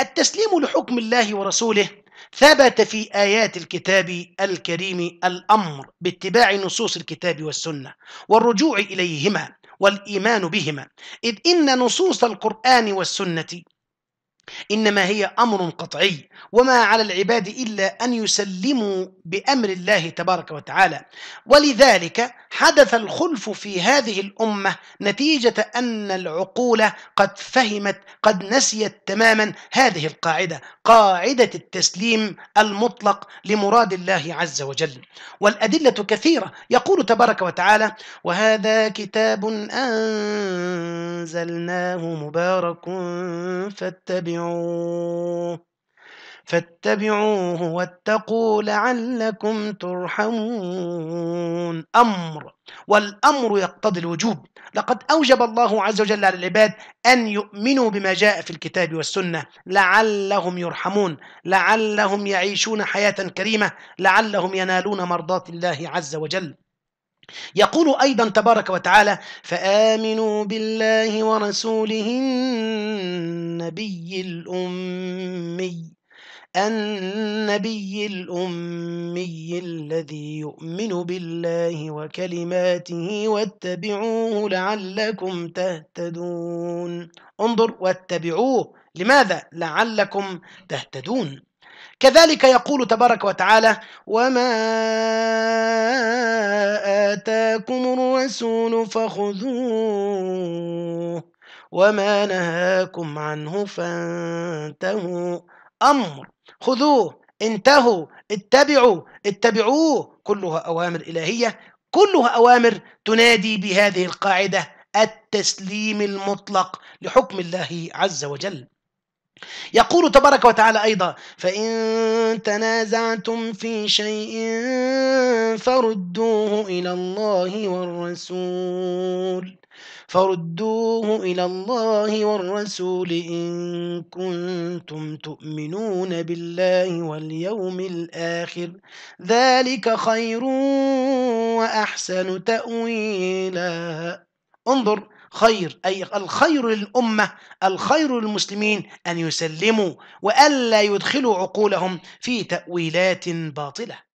التسليم لحكم الله ورسوله ثبت في آيات الكتاب الكريم الأمر باتباع نصوص الكتاب والسنة والرجوع إليهما والإيمان بهما إذ إن نصوص القرآن والسنة إنما هي أمر قطعي وما على العباد إلا أن يسلموا بأمر الله تبارك وتعالى ولذلك حدث الخلف في هذه الأمة نتيجة أن العقول قد فهمت قد نسيت تماما هذه القاعدة قاعدة التسليم المطلق لمراد الله عز وجل والأدلة كثيرة يقول تبارك وتعالى وهذا كتاب أنزلناه مبارك فاتبعوا فاتبعوه فاتبعوه واتقوا لعلكم ترحمون أمر والأمر يقتضي الوجوب لقد أوجب الله عز وجل على العباد أن يؤمنوا بما جاء في الكتاب والسنة لعلهم يرحمون لعلهم يعيشون حياة كريمة لعلهم ينالون مرضاة الله عز وجل يقول أيضا تبارك وتعالى فآمنوا بالله ورسوله النبي الأمي النبي الأمي الذي يؤمن بالله وكلماته واتبعوه لعلكم تهتدون انظر واتبعوه لماذا لعلكم تهتدون كذلك يقول تبارك وتعالى وما جاءكم الرسول فخذوه وما نهاكم عنه فانتهوا أمر خذوه انتهوا اتبعوا اتبعوه كلها أوامر إلهية كلها أوامر تنادي بهذه القاعدة التسليم المطلق لحكم الله عز وجل يقول تبارك وتعالى أيضا فإن تنازعتم في شيء فردوه إلى الله والرسول فردوه إلى الله والرسول إن كنتم تؤمنون بالله واليوم الآخر ذلك خير وأحسن تأويلا انظر خير أي الخير للأمة الخير للمسلمين أن يسلموا وألا يدخلوا عقولهم في تأويلات باطلة